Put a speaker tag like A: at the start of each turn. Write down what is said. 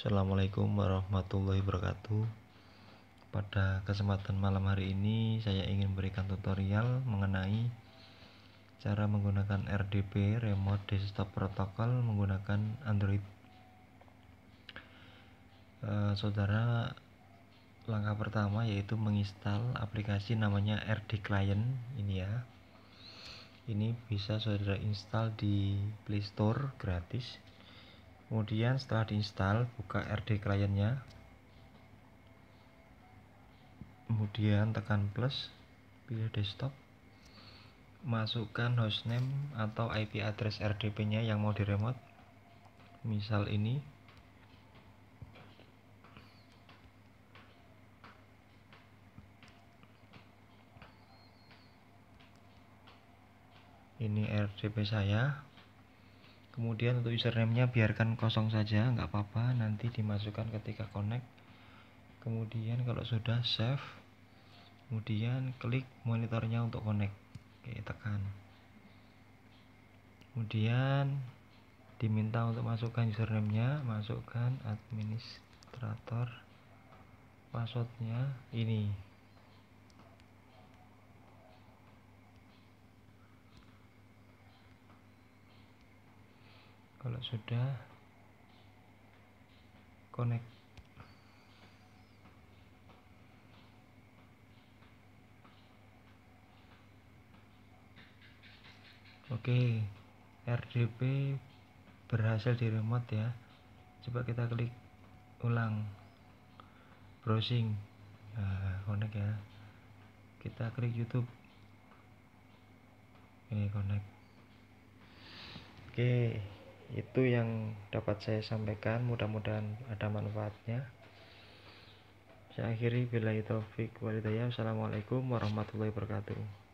A: Assalamualaikum warahmatullahi wabarakatuh Pada kesempatan malam hari ini saya ingin memberikan tutorial mengenai cara menggunakan RDP Remote Desktop Protocol menggunakan Android e, Saudara langkah pertama yaitu menginstal aplikasi namanya RD Client ini ya ini bisa saudara install di Play Store gratis kemudian setelah diinstal buka RD kliennya kemudian tekan plus pilih desktop masukkan hostname atau IP address RDP nya yang mau di remote misal ini ini RDP saya kemudian untuk username-nya biarkan kosong saja nggak apa-apa nanti dimasukkan ketika connect kemudian kalau sudah save kemudian klik monitornya untuk connect oke tekan kemudian diminta untuk masukkan username-nya masukkan administrator passwordnya ini kalau sudah connect oke okay. RDP berhasil di remote ya coba kita klik ulang browsing nah, connect ya kita klik YouTube ini connect oke okay itu yang dapat saya sampaikan mudah-mudahan ada manfaatnya saya akhiri bila itu walidayah assalamualaikum warahmatullahi wabarakatuh